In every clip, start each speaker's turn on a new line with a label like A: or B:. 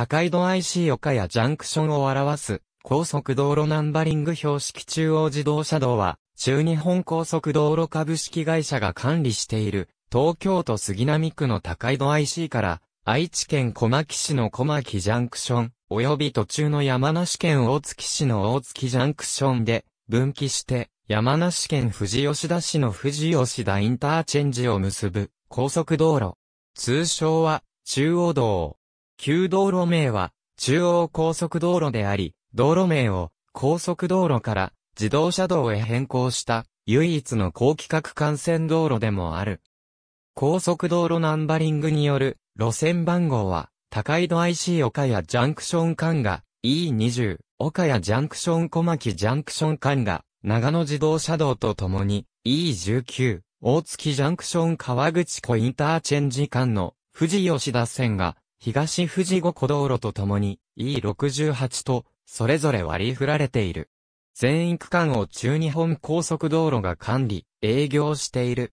A: 高井戸 IC 岡やジャンクションを表す、高速道路ナンバリング標識中央自動車道は、中日本高速道路株式会社が管理している、東京都杉並区の高井戸 IC から、愛知県小牧市の小牧ジャンクション、及び途中の山梨県大月市の大月ジャンクションで、分岐して、山梨県富士吉田市の富士吉田インターチェンジを結ぶ、高速道路。通称は、中央道。旧道路名は、中央高速道路であり、道路名を高速道路から自動車道へ変更した唯一の高規格幹線道路でもある。高速道路ナンバリングによる路線番号は高井戸 IC 岡谷ジャンクション間が E20 岡谷ジャンクション小牧ジャンクション間が長野自動車道とともに E19 大月ジャンクション川口湖インターチェンジ間の富士吉田線が東富士五湖道路とともに E68 とそれぞれ割り振られている。全区間を中日本高速道路が管理、営業している。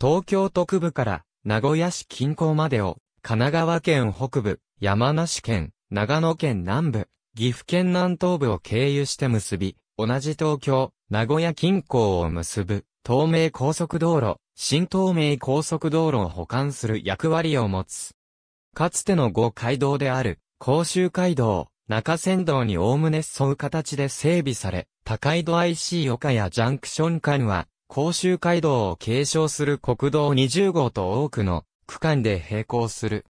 A: 東京都区部から名古屋市近郊までを神奈川県北部、山梨県、長野県南部、岐阜県南東部を経由して結び、同じ東京、名古屋近郊を結ぶ、東名高速道路、新東名高速道路を保管する役割を持つ。かつての五街道である、甲州街道、中山道におおむね沿う形で整備され、高井戸 IC 岡やジャンクション間は、甲州街道を継承する国道20号と多くの区間で並行する。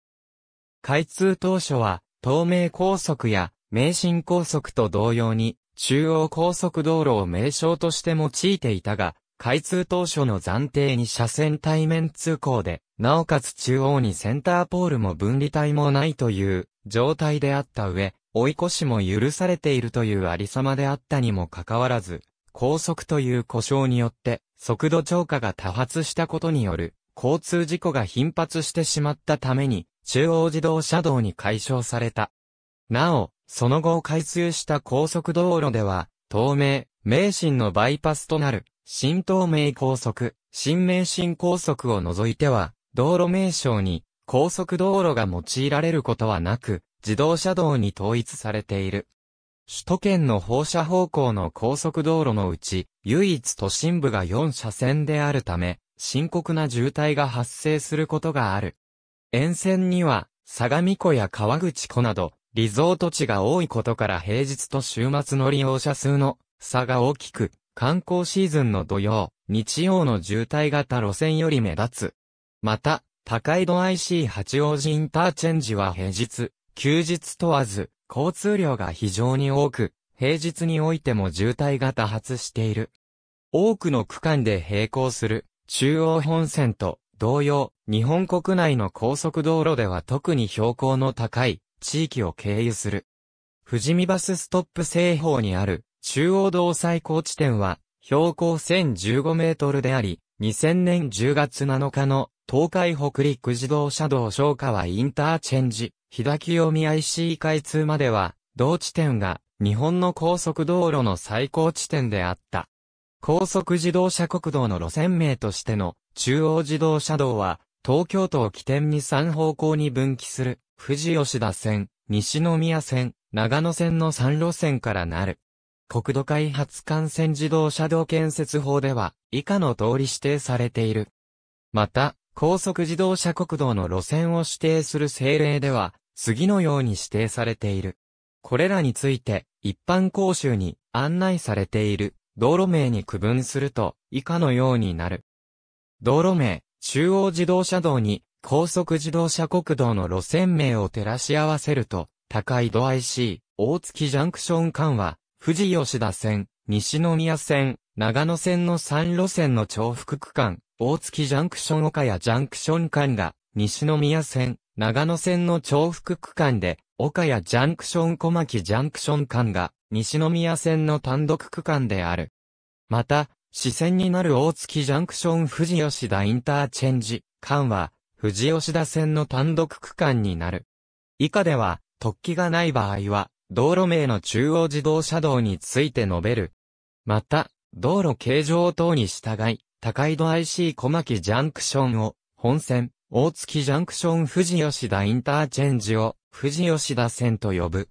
A: 開通当初は、東名高速や名神高速と同様に、中央高速道路を名称として用いていたが、開通当初の暫定に車線対面通行で、なおかつ中央にセンターポールも分離帯もないという状態であった上、追い越しも許されているというありさまであったにもかかわらず、高速という故障によって、速度超過が多発したことによる、交通事故が頻発してしまったために、中央自動車道に解消された。なお、その後開通した高速道路では、東名、名神のバイパスとなる、新東名高速、新名神高速を除いては、道路名称に高速道路が用いられることはなく、自動車道に統一されている。首都圏の放射方向の高速道路のうち、唯一都心部が4車線であるため、深刻な渋滞が発生することがある。沿線には、相模湖や川口湖など、リゾート地が多いことから平日と週末の利用者数の差が大きく、観光シーズンの土曜、日曜の渋滞型路線より目立つ。また、高井戸 IC 八王子インターチェンジは平日、休日問わず、交通量が非常に多く、平日においても渋滞が多発している。多くの区間で並行する中央本線と同様、日本国内の高速道路では特に標高の高い地域を経由する。富士見バスストップ西方にある中央道最高地点は標高1015メートルであり、2000年10月7日の東海北陸自動車道華川インターチェンジ、日田清見 IC 開通までは、同地点が日本の高速道路の最高地点であった。高速自動車国道の路線名としての中央自動車道は、東京都を起点に3方向に分岐する、富士吉田線、西宮線、長野線の3路線からなる。国土開発幹線自動車道建設法では、以下の通り指定されている。また、高速自動車国道の路線を指定する政令では、次のように指定されている。これらについて、一般講習に案内されている道路名に区分すると、以下のようになる。道路名、中央自動車道に高速自動車国道の路線名を照らし合わせると、高井戸 IC、大月ジャンクション間は、富士吉田線、西宮線、長野線の3路線の重複区間、大月ジャンクション岡谷ジャンクション間が、西宮線、長野線の重複区間で、岡谷ジャンクション小牧ジャンクション間が、西宮線の単独区間である。また、支線になる大月ジャンクション富士吉田インターチェンジ間は、富士吉田線の単独区間になる。以下では、突起がない場合は、道路名の中央自動車道について述べる。また、道路形状等に従い、高井戸 IC 小牧ジャンクションを、本線、大月ジャンクション富士吉田インターチェンジを、富士吉田線と呼ぶ。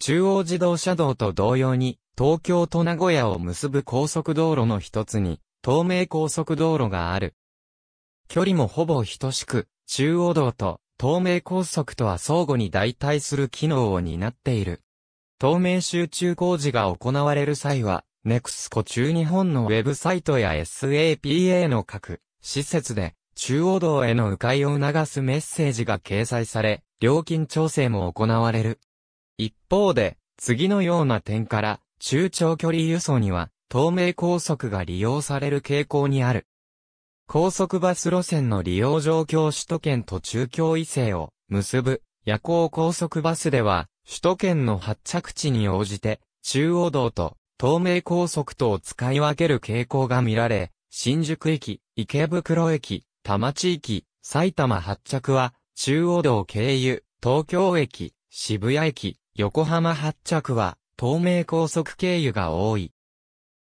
A: 中央自動車道と同様に、東京と名古屋を結ぶ高速道路の一つに、東名高速道路がある。距離もほぼ等しく、中央道と東名高速とは相互に代替する機能を担っている。東名集中工事が行われる際は、ネクスコ中日本のウェブサイトや SAPA の各施設で中央道への迂回を促すメッセージが掲載され、料金調整も行われる。一方で、次のような点から、中長距離輸送には、東名高速が利用される傾向にある。高速バス路線の利用状況首都圏と中京異性を結ぶ夜行高速バスでは、首都圏の発着地に応じて、中央道と東名高速とを使い分ける傾向が見られ、新宿駅、池袋駅、多摩地域、埼玉発着は、中央道経由、東京駅、渋谷駅、横浜発着は、東名高速経由が多い。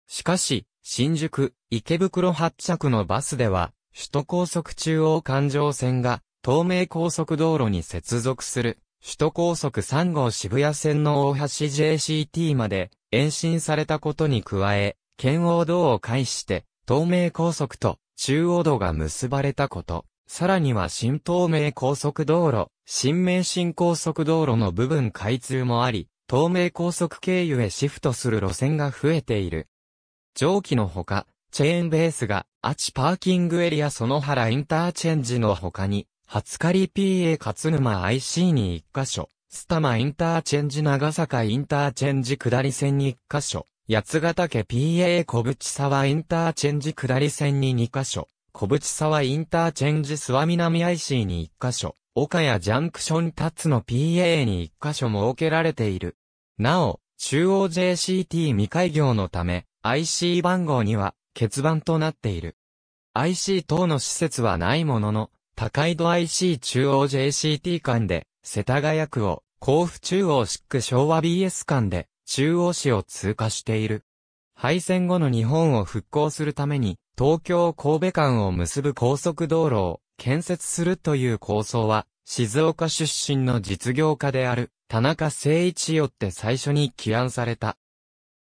A: しかし、新宿、池袋発着のバスでは、首都高速中央環状線が、東名高速道路に接続する首都高速3号渋谷線の大橋 JCT まで延伸されたことに加え、圏央道を介して東名高速と中央道が結ばれたこと、さらには新東名高速道路、新名新高速道路の部分開通もあり、東名高速経由へシフトする路線が増えている。上記のほか、チェーンベースが、アチパーキングエリアその原インターチェンジの他に、初狩 PA 勝沼 IC に1カ所、スタマインターチェンジ長坂インターチェンジ下り線に1カ所、八ヶ岳 PA 小淵沢インターチェンジ下り線に2カ所、小淵沢インターチェンジ諏訪南 IC に1カ所、岡谷ジャンクションタつツの PA に1カ所設けられている。なお、中央 JCT 未開業のため、IC 番号には欠番となっている。IC 等の施設はないものの、高井戸 IC 中央 JCT 間で、世田谷区を、甲府中央ッ区昭和 BS 間で、中央市を通過している。敗戦後の日本を復興するために、東京神戸間を結ぶ高速道路を建設するという構想は、静岡出身の実業家である田中誠一よって最初に起案された。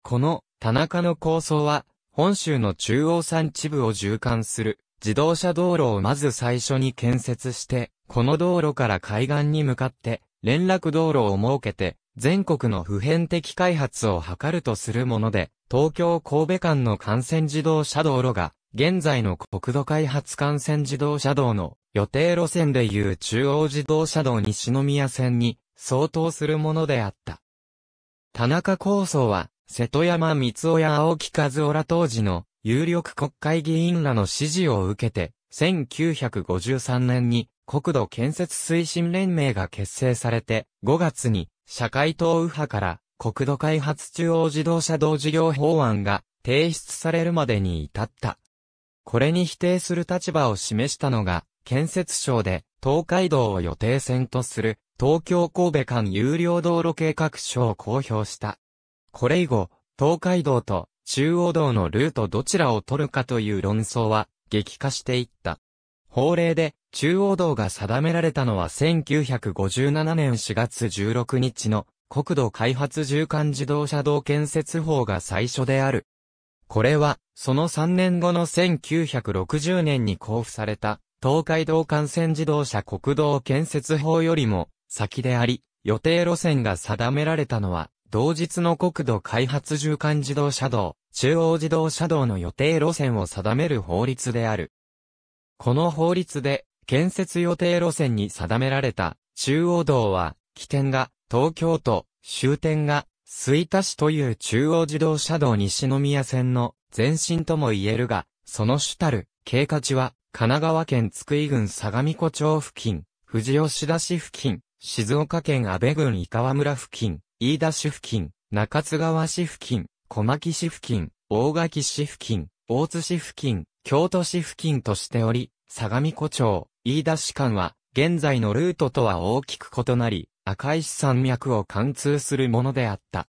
A: この田中の構想は、本州の中央山地部を縦貫する自動車道路をまず最初に建設して、この道路から海岸に向かって、連絡道路を設けて、全国の普遍的開発を図るとするもので、東京神戸間の幹線自動車道路が、現在の国土開発幹線自動車道の予定路線でいう中央自動車道西宮線に相当するものであった。田中構想は、瀬戸山三雄や青木和夫ら当時の有力国会議員らの支持を受けて、1953年に国土建設推進連盟が結成されて、5月に社会党右派から国土開発中央自動車道事業法案が提出されるまでに至った。これに否定する立場を示したのが、建設省で東海道を予定線とする東京神戸間有料道路計画書を公表した。これ以後、東海道と中央道のルートどちらを取るかという論争は激化していった。法令で中央道が定められたのは1957年4月16日の国土開発縦貫自動車道建設法が最初である。これは、その3年後の1960年に交付された東海道幹線自動車国道建設法よりも先であり、予定路線が定められたのは同日の国土開発縦貫自動車道、中央自動車道の予定路線を定める法律である。この法律で、建設予定路線に定められた、中央道は、起点が、東京都、終点が、水田市という中央自動車道西宮線の前身とも言えるが、その主たる経過地は、神奈川県津久井郡相模湖町付近、富士吉田市付近、静岡県安倍郡伊川村付近、飯田市付近、中津川市付近、小牧市付近、大垣市付近、大津市付近、京都市付近としており、相模湖町、飯田市間は、現在のルートとは大きく異なり、赤石山脈を貫通するものであった。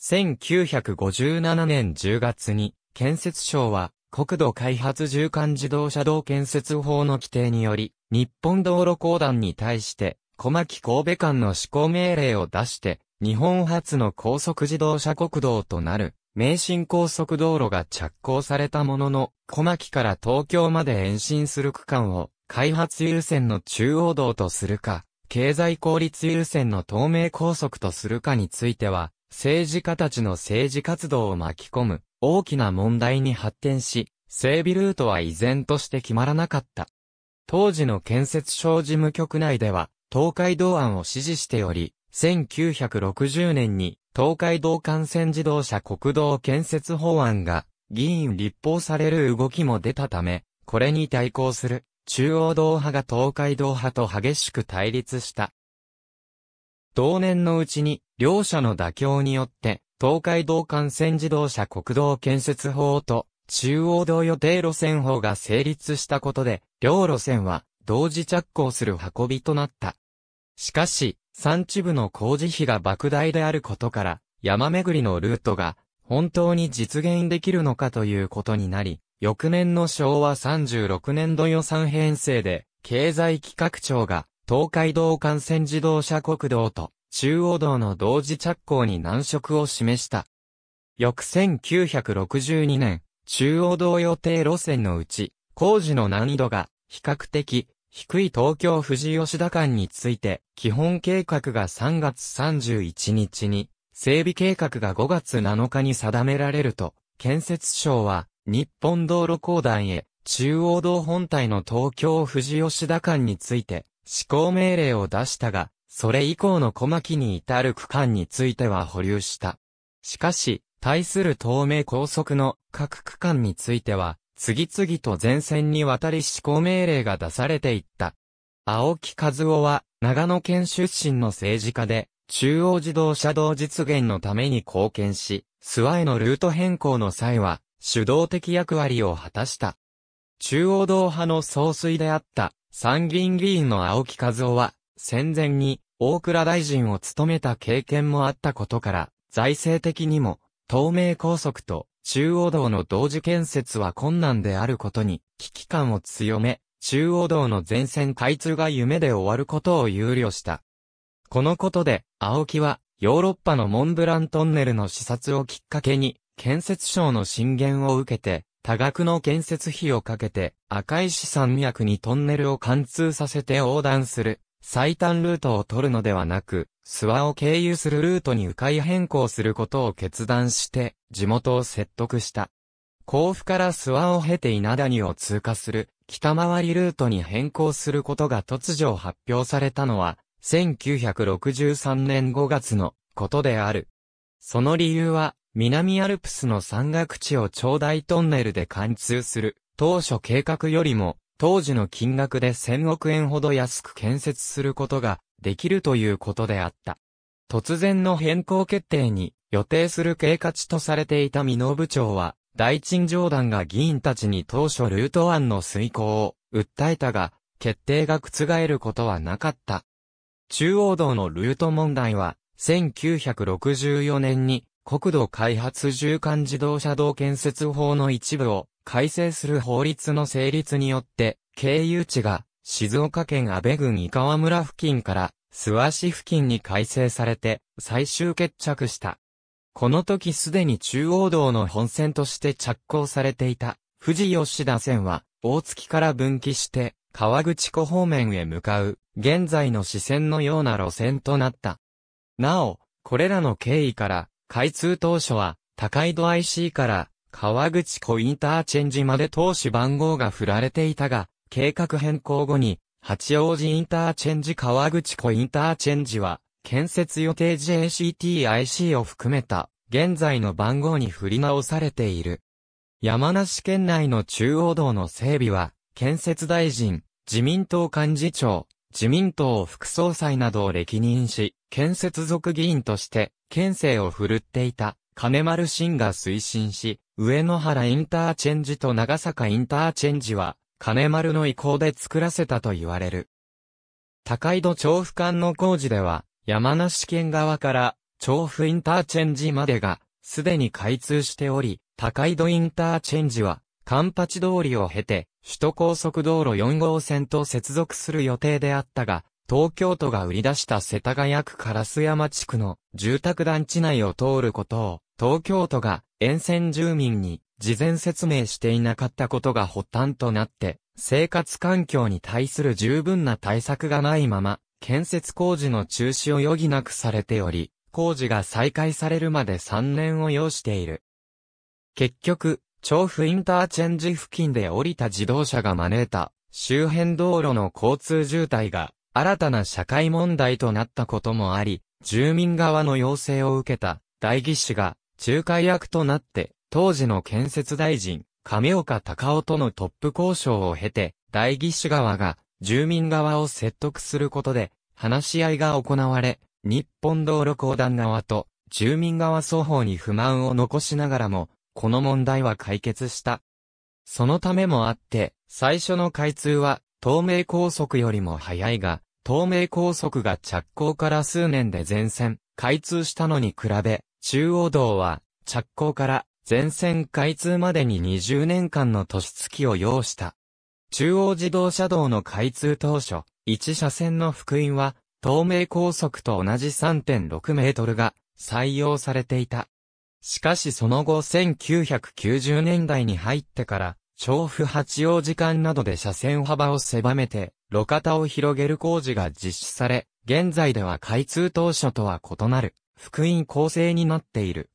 A: 1957年10月に、建設省は、国土開発縦貫自動車道建設法の規定により、日本道路公団に対して、小牧神戸間の施行命令を出して、日本初の高速自動車国道となる、名神高速道路が着工されたものの、小牧から東京まで延伸する区間を、開発優先の中央道とするか、経済効率優先の東名高速とするかについては、政治家たちの政治活動を巻き込む、大きな問題に発展し、整備ルートは依然として決まらなかった。当時の建設省事務局内では、東海道案を支持しており、1960年に東海道幹線自動車国道建設法案が議員立法される動きも出たため、これに対抗する中央道派が東海道派と激しく対立した。同年のうちに両者の妥協によって東海道幹線自動車国道建設法と中央道予定路線法が成立したことで、両路線は同時着工する運びとなった。しかし、産地部の工事費が莫大であることから、山巡りのルートが本当に実現できるのかということになり、翌年の昭和36年度予算編成で、経済企画庁が東海道幹線自動車国道と中央道の同時着工に難色を示した。翌1962年、中央道予定路線のうち、工事の難易度が比較的低い東京富士吉田間について、基本計画が3月31日に、整備計画が5月7日に定められると、建設省は、日本道路公団へ、中央道本体の東京富士吉田間について、施行命令を出したが、それ以降の小牧に至る区間については保留した。しかし、対する東名高速の各区間については、次々と前線に渡り施行命令が出されていった。青木和夫は、長野県出身の政治家で、中央自動車道実現のために貢献し、諏訪へのルート変更の際は、主導的役割を果たした。中央道派の総帥であった、参議院議員の青木和夫は、戦前に、大倉大臣を務めた経験もあったことから、財政的にも、東名高速と中央道の同時建設は困難であることに危機感を強め、中央道の全線開通が夢で終わることを憂慮した。このことで、青木は、ヨーロッパのモンブラントンネルの視察をきっかけに、建設省の進言を受けて、多額の建設費をかけて、赤石山脈にトンネルを貫通させて横断する、最短ルートを取るのではなく、諏訪を経由するルートに迂回変更することを決断して、地元を説得した。甲府から諏訪を経て稲谷を通過する、北回りルートに変更することが突如発表されたのは、1963年5月のことである。その理由は、南アルプスの山岳地を長大トンネルで貫通する、当初計画よりも当時の金額で1000億円ほど安く建設することができるということであった。突然の変更決定に予定する経過値とされていた美濃部長は、大陳上団が議員たちに当初ルート案の遂行を訴えたが、決定が覆ることはなかった。中央道のルート問題は、1964年に国土開発縦貫自動車道建設法の一部を改正する法律の成立によって、経由地が静岡県安倍郡伊川村付近から諏訪市付近に改正されて最終決着した。この時すでに中央道の本線として着工されていた富士吉田線は大月から分岐して川口湖方面へ向かう現在の支線のような路線となった。なお、これらの経緯から開通当初は高井戸 IC から川口湖インターチェンジまで当主番号が振られていたが、計画変更後に、八王子インターチェンジ川口湖インターチェンジは、建設予定 JCTIC を含めた、現在の番号に振り直されている。山梨県内の中央道の整備は、建設大臣、自民党幹事長、自民党副総裁などを歴任し、建設族議員として、県政を振るっていた。金丸信が推進し、上野原インターチェンジと長坂インターチェンジは、金丸の意向で作らせたと言われる。高井戸調布間の工事では、山梨県側から調布インターチェンジまでが、すでに開通しており、高井戸インターチェンジは、環八通りを経て、首都高速道路4号線と接続する予定であったが、東京都が売り出した世田谷区烏山地区の住宅団地内を通ることを東京都が沿線住民に事前説明していなかったことが発端となって、生活環境に対する十分な対策がないまま、建設工事の中止を余儀なくされており、工事が再開されるまで3年を要している。結局、調布インターチェンジ付近で降りた自動車が招いた周辺道路の交通渋滞が新たな社会問題となったこともあり、住民側の要請を受けた代議士が仲介役となって、当時の建設大臣、亀岡隆夫とのトップ交渉を経て、大義士側が住民側を説得することで、話し合いが行われ、日本道路公団側と住民側双方に不満を残しながらも、この問題は解決した。そのためもあって、最初の開通は、東名高速よりも早いが、東名高速が着工から数年で全線、開通したのに比べ、中央道は、着工から全線開通までに20年間の年月を要した。中央自動車道の開通当初、1車線の福音は、東名高速と同じ3.6メートルが採用されていた。しかしその後1990年代に入ってから、調布八王子間などで車線幅を狭めて、路肩を広げる工事が実施され、現在では開通当初とは異なる福音構成になっている。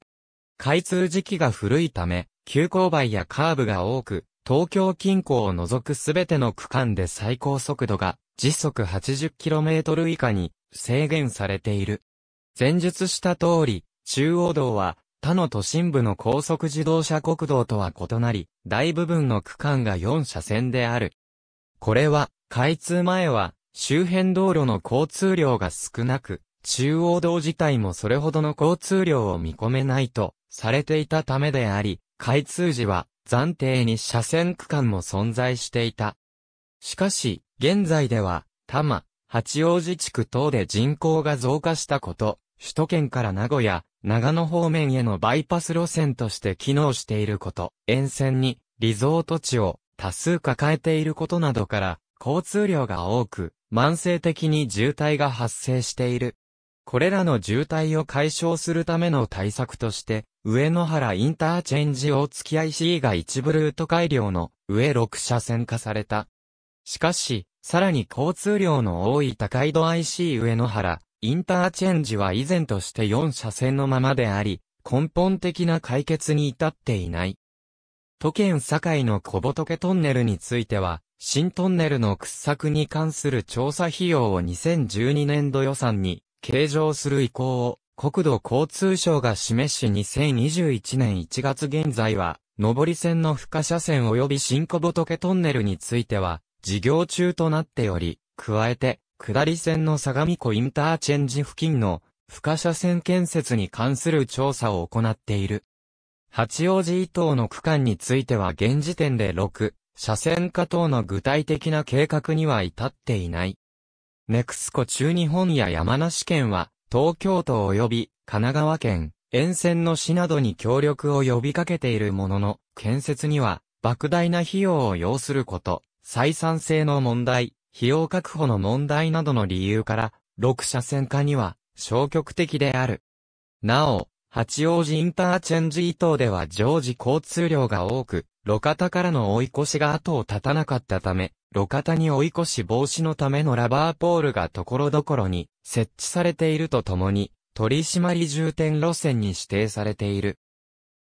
A: 開通時期が古いため、急勾配やカーブが多く、東京近郊を除くすべての区間で最高速度が時速 80km 以下に制限されている。前述した通り、中央道は他の都心部の高速自動車国道とは異なり、大部分の区間が4車線である。これは、開通前は、周辺道路の交通量が少なく、中央道自体もそれほどの交通量を見込めないとされていたためであり、開通時は暫定に車線区間も存在していた。しかし、現在では、多摩、八王子地区等で人口が増加したこと、首都圏から名古屋、長野方面へのバイパス路線として機能していること、沿線にリゾート地を多数抱えていることなどから、交通量が多く、慢性的に渋滞が発生している。これらの渋滞を解消するための対策として、上野原インターチェンジ大月 i c が一部ルート改良の上6車線化された。しかし、さらに交通量の多い高井戸 IC 上野原、インターチェンジは以前として4車線のままであり、根本的な解決に至っていない。都県境の小仏トンネルについては、新トンネルの掘削に関する調査費用を2012年度予算に計上する意向を国土交通省が示し2021年1月現在は、上り線の負荷車線及び新小仏トンネルについては、事業中となっており、加えて、下り線の相模湖インターチェンジ付近の、負荷車線建設に関する調査を行っている。八王子伊東の区間については現時点で6、車線化等の具体的な計画には至っていない。ネクスコ中日本や山梨県は、東京都及び神奈川県、沿線の市などに協力を呼びかけているものの、建設には、莫大な費用を要すること、採算性の問題、費用確保の問題などの理由から、6車線化には、消極的である。なお、八王子インターチェンジ伊東では常時交通量が多く、路肩からの追い越しが後を絶たなかったため、路肩に追い越し防止のためのラバーポールが所々に設置されているとともに、取締重点路線に指定されている。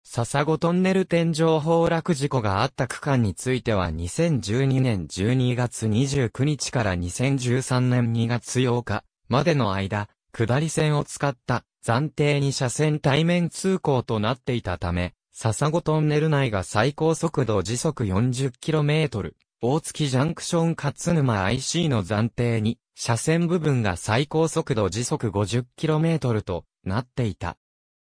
A: 笹子トンネル天井崩落事故があった区間については2012年12月29日から2013年2月8日までの間、下り線を使った暫定に車線対面通行となっていたため、笹子トンネル内が最高速度時速 40km、大月ジャンクション勝沼 IC の暫定に、車線部分が最高速度時速 50km となっていた。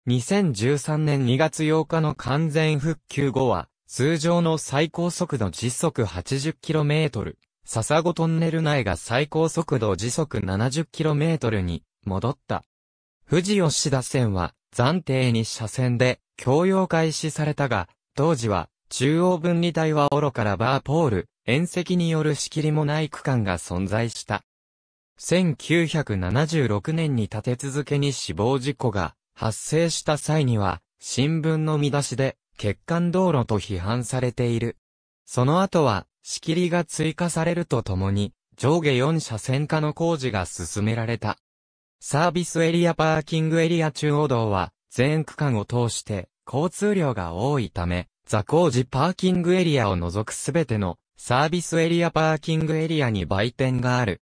A: 2013年2月8日の完全復旧後は、通常の最高速度時速 80km、笹子トンネル内が最高速度時速 70km に戻った。富士吉田線は暫定に車線で供用開始されたが、当時は中央分離帯は愚からバーポール、縁石による仕切りもない区間が存在した。1976年に立て続けに死亡事故が発生した際には、新聞の見出しで、欠陥道路と批判されている。その後は、仕切りが追加されるとともに、上下4車線化の工事が進められた。サービスエリアパーキングエリア中央道は、全区間を通して、交通量が多いため、座工事パーキングエリアを除くすべての、サービスエリアパーキングエリアに売店がある。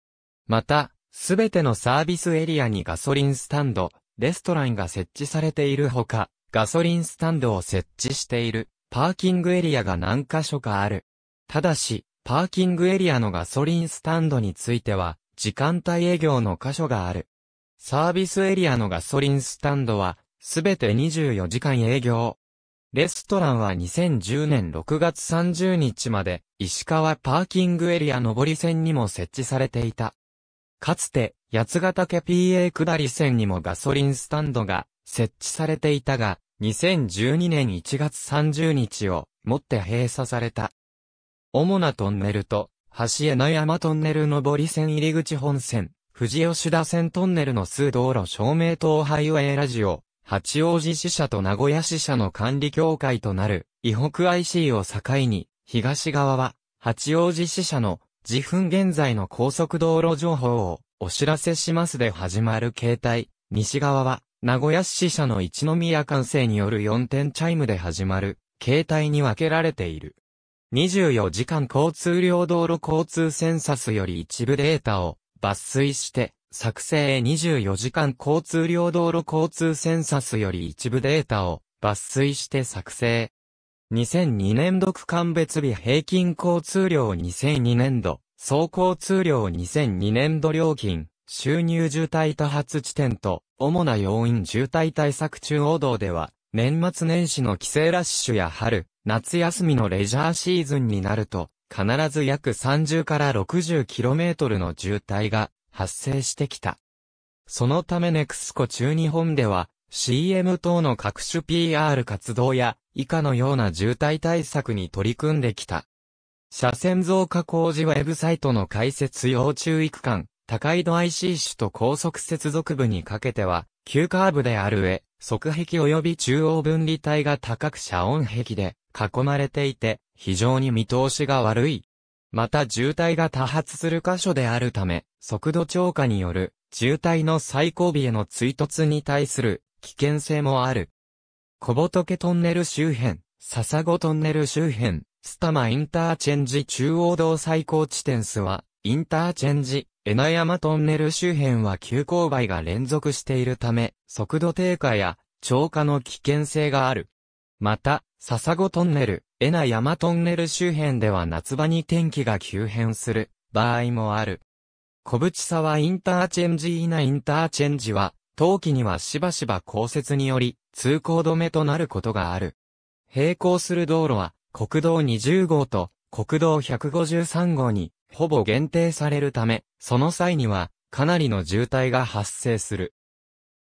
A: また、すべてのサービスエリアにガソリンスタンド、レストランが設置されているほか、ガソリンスタンドを設置している、パーキングエリアが何箇所かある。ただし、パーキングエリアのガソリンスタンドについては、時間帯営業の箇所がある。サービスエリアのガソリンスタンドは、すべて24時間営業。レストランは2010年6月30日まで、石川パーキングエリア上り線にも設置されていた。かつて、八ヶ岳 PA 下り線にもガソリンスタンドが設置されていたが、2012年1月30日をもって閉鎖された。主なトンネルと、橋江の山トンネル上り線入り口本線、富士吉田線トンネルの数道路照明灯ハイウェイラジオ、八王子支社と名古屋支社の管理協会となる、伊北 IC を境に、東側は、八王子支社の、自分現在の高速道路情報を、お知らせしますで始まる携帯、西側は、名古屋支社の一宮管制による4点チャイムで始まる、携帯に分けられている。24時間交通量道路交通センサスより一部データを抜粋して、作成24時間交通量道路交通センサスより一部データを抜粋して作成。2002年度区間別日平均交通量2002年度、総交通量2002年度料金、収入渋滞多発地点と、主な要因渋滞対策中央道では、年末年始の帰省ラッシュや春、夏休みのレジャーシーズンになると、必ず約30から 60km の渋滞が発生してきた。そのためネクスコ中日本では CM 等の各種 PR 活動や以下のような渋滞対策に取り組んできた。車線増加工事ウェブサイトの開設要注意区間、高井戸 IC 市と高速接続部にかけては、急カーブである上、側壁及び中央分離帯が高く遮音壁で囲まれていて、非常に見通しが悪い。また渋滞が多発する箇所であるため、速度超過による渋滞の最後尾への追突に対する危険性もある。小仏トンネル周辺、笹子トンネル周辺、スタマインターチェンジ中央道最高地点数は、インターチェンジ江名山トンネル周辺は急勾配が連続しているため、速度低下や超過の危険性がある。また、笹子トンネル、江名山トンネル周辺では夏場に天気が急変する場合もある。小淵沢インターチェンジイナインターチェンジは、冬季にはしばしば降雪により、通行止めとなることがある。並行する道路は、国道20号と国道153号にほぼ限定されるため、その際には、かなりの渋滞が発生する。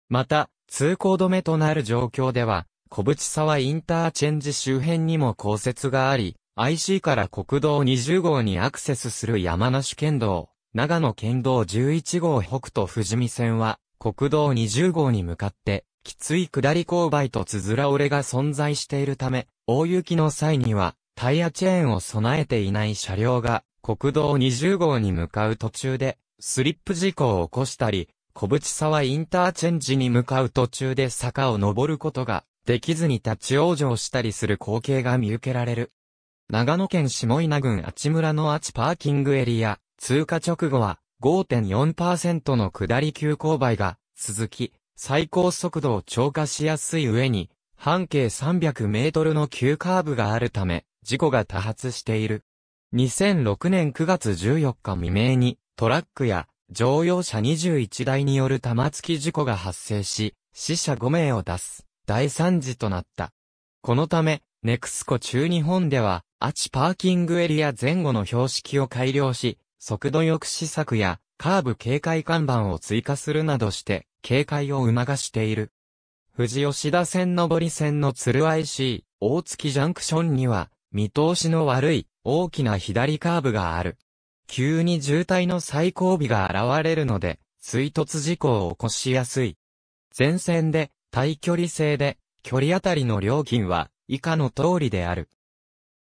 A: また、通行止めとなる状況では、小淵沢インターチェンジ周辺にも降雪があり、IC から国道20号にアクセスする山梨県道、長野県道11号北斗富士見線は、国道20号に向かって、きつい下り勾配とつづら折れが存在しているため、大雪の際には、タイヤチェーンを備えていない車両が国道20号に向かう途中で、スリップ事故を起こしたり、小淵沢インターチェンジに向かう途中で坂を登ることができずに立ち往生したりする光景が見受けられる。長野県下稲郡あち村のあちパーキングエリア、通過直後は5.4%の下り急勾配が続き、最高速度を超過しやすい上に、半径300メートルの急カーブがあるため、事故が多発している。2006年9月14日未明に、トラックや乗用車21台による玉突き事故が発生し、死者5名を出す、大惨事となった。このため、ネクスコ中日本では、アチパーキングエリア前後の標識を改良し、速度抑止策や、カーブ警戒看板を追加するなどして、警戒を促している。富士吉田線上り線の鶴 IC、大月ジャンクションには、見通しの悪い大きな左カーブがある。急に渋滞の最後尾が現れるので、追突事故を起こしやすい。前線で、対距離制で、距離あたりの料金は、以下の通りである。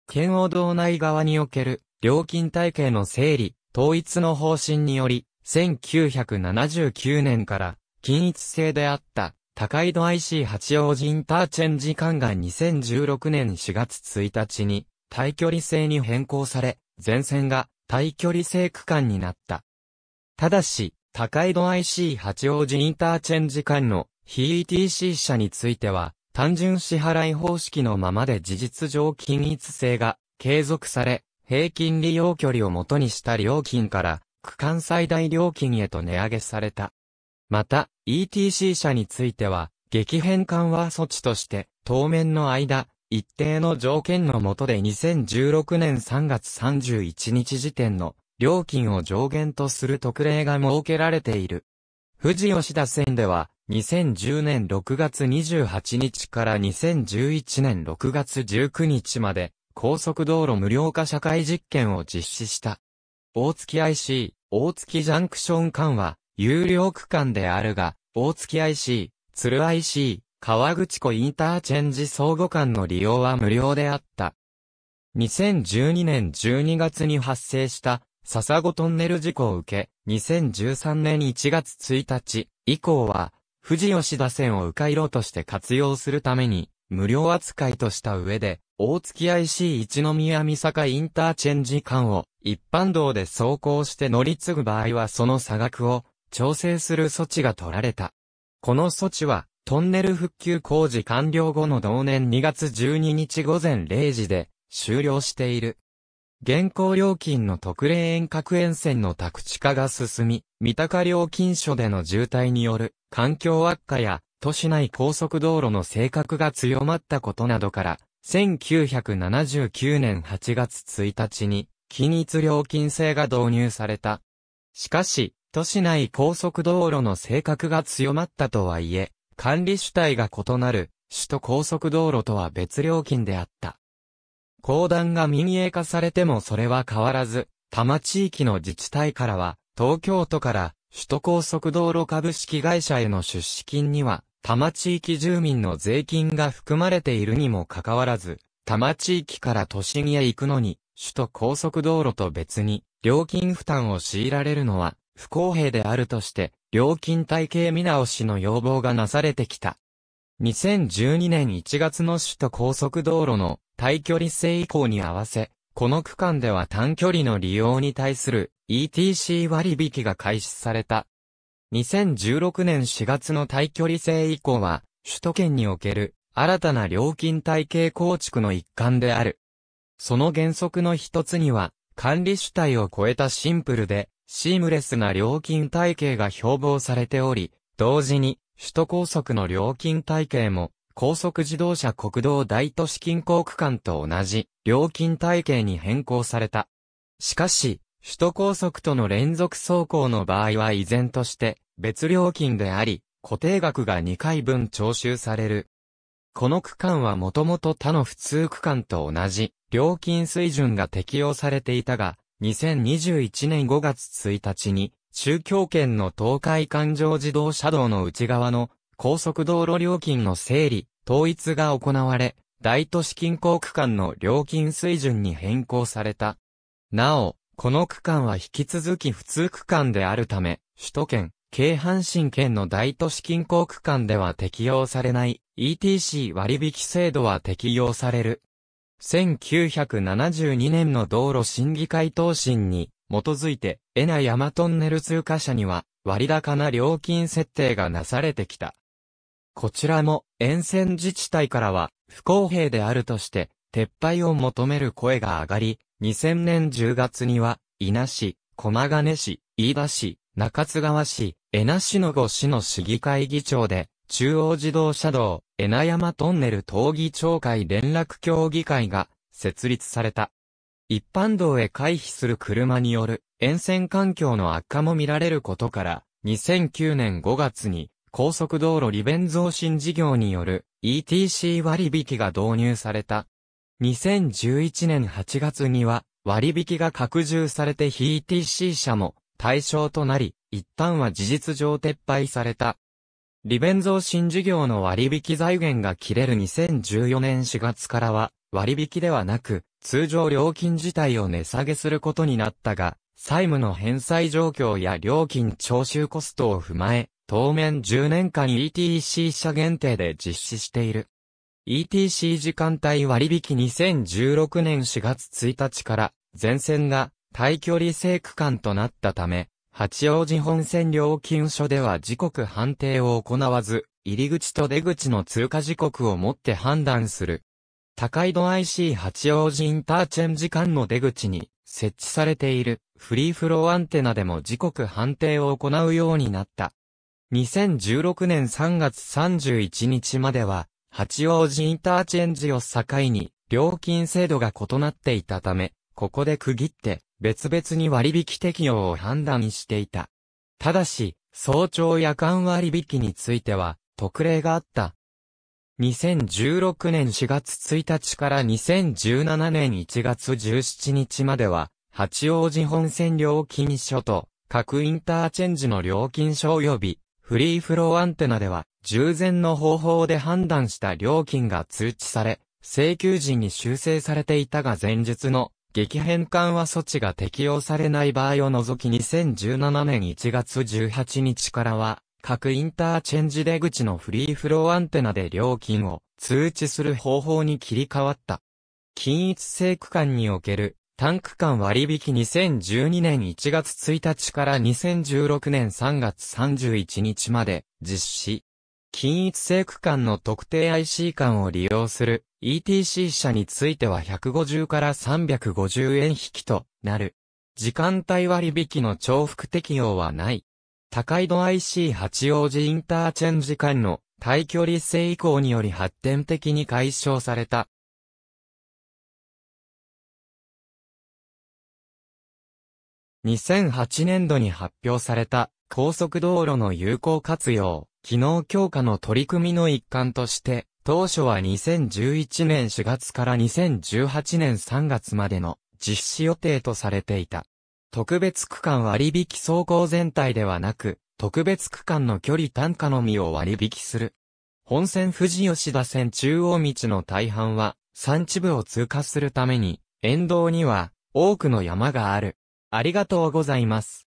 A: 県央道内側における、料金体系の整理、統一の方針により、1979年から、均一制であった、高井戸 IC 八王子インターチェンジ間が2016年4月1日に、対距離制に変更され、全線が対距離制区間になった。ただし、高井戸 IC 八王子インターチェンジ間の非 ETC 車については、単純支払い方式のままで事実上均一性が継続され、平均利用距離を元にした料金から区間最大料金へと値上げされた。また、ETC 車については、激変緩和措置として、当面の間、一定の条件のもとで2016年3月31日時点の料金を上限とする特例が設けられている。富士吉田線では、2010年6月28日から2011年6月19日まで、高速道路無料化社会実験を実施した。大月 IC、大月ジャンクション間は、有料区間であるが、大月 IC、鶴 IC、川口湖インターチェンジ相互間の利用は無料であった。2012年12月に発生した笹子トンネル事故を受け、2013年1月1日以降は、富士吉田線を迂回路として活用するために、無料扱いとした上で、大月 IC 一宮三坂インターチェンジ間を一般道で走行して乗り継ぐ場合はその差額を調整する措置が取られた。この措置はトンネル復旧工事完了後の同年2月12日午前0時で終了している。現行料金の特例遠隔沿線の宅地化が進み、三鷹料金所での渋滞による環境悪化や都市内高速道路の性格が強まったことなどから、1979年8月1日に均一料金制が導入された。しかし、都市内高速道路の性格が強まったとはいえ、管理主体が異なる、首都高速道路とは別料金であった。公団が民営化されてもそれは変わらず、多摩地域の自治体からは、東京都から首都高速道路株式会社への出資金には、多摩地域住民の税金が含まれているにもかかわらず、多摩地域から都心へ行くのに、首都高速道路と別に、料金負担を強いられるのは、不公平であるとして、料金体系見直しの要望がなされてきた。2012年1月の首都高速道路の対距離制移行に合わせ、この区間では短距離の利用に対する ETC 割引が開始された。2016年4月の対距離制移行は、首都圏における新たな料金体系構築の一環である。その原則の一つには、管理主体を超えたシンプルで、シームレスな料金体系が標榜されており、同時に、首都高速の料金体系も、高速自動車国道大都市近郊区間と同じ料金体系に変更された。しかし、首都高速との連続走行の場合は依然として別料金であり、固定額が2回分徴収される。この区間はもともと他の普通区間と同じ料金水準が適用されていたが、2021年5月1日に、中京圏の東海環状自動車道の内側の高速道路料金の整理、統一が行われ、大都市近郊区間の料金水準に変更された。なお、この区間は引き続き普通区間であるため、首都圏、京阪神圏の大都市近郊区間では適用されない ETC 割引制度は適用される。1972年の道路審議会答申に基づいて、エナ山トンネル通過者には割高な料金設定がなされてきた。こちらも沿線自治体からは不公平であるとして撤廃を求める声が上がり、2000年10月には、伊那市、駒金市、飯田市、中津川市、江那市の5市の市議会議長で中央自動車道、江名山トンネル闘技町会連絡協議会が設立された。一般道へ回避する車による沿線環境の悪化も見られることから、2009年5月に高速道路利便増進事業による ETC 割引が導入された。2011年8月には割引が拡充されて非 ETC 車も対象となり、一旦は事実上撤廃された。利便増進事業の割引財源が切れる2014年4月からは、割引ではなく、通常料金自体を値下げすることになったが、債務の返済状況や料金徴収コストを踏まえ、当面10年間 ETC 社限定で実施している。ETC 時間帯割引2016年4月1日から、全線が、対距離制区間となったため、八王子本線料金所では時刻判定を行わず、入り口と出口の通過時刻をもって判断する。高井戸 IC 八王子インターチェンジ間の出口に設置されているフリーフローアンテナでも時刻判定を行うようになった。2016年3月31日までは、八王子インターチェンジを境に料金制度が異なっていたため、ここで区切って別々に割引適用を判断していた。ただし、早朝夜間割引については特例があった。2016年4月1日から2017年1月17日までは、八王子本線料金所と各インターチェンジの料金所及びフリーフローアンテナでは、従前の方法で判断した料金が通知され、請求時に修正されていたが前述の激変緩和措置が適用されない場合を除き2017年1月18日からは、各インターチェンジ出口のフリーフローアンテナで料金を通知する方法に切り替わった。均一性区間におけるタン区間割引2012年1月1日から2016年3月31日まで実施。均一性区間の特定 IC 間を利用する ETC 車については150から350円引きとなる。時間帯割引の重複適用はない。高井戸 IC 八王子インターチェンジ間の対距離性移行により発展的に解消された。2008年度に発表された高速道路の有効活用機能強化の取り組みの一環として、当初は2011年4月から2018年3月までの実施予定とされていた。特別区間割引走行全体ではなく、特別区間の距離単価のみを割引する。本線富士吉田線中央道の大半は、山地部を通過するために、沿道には多くの山がある。ありがとうございます。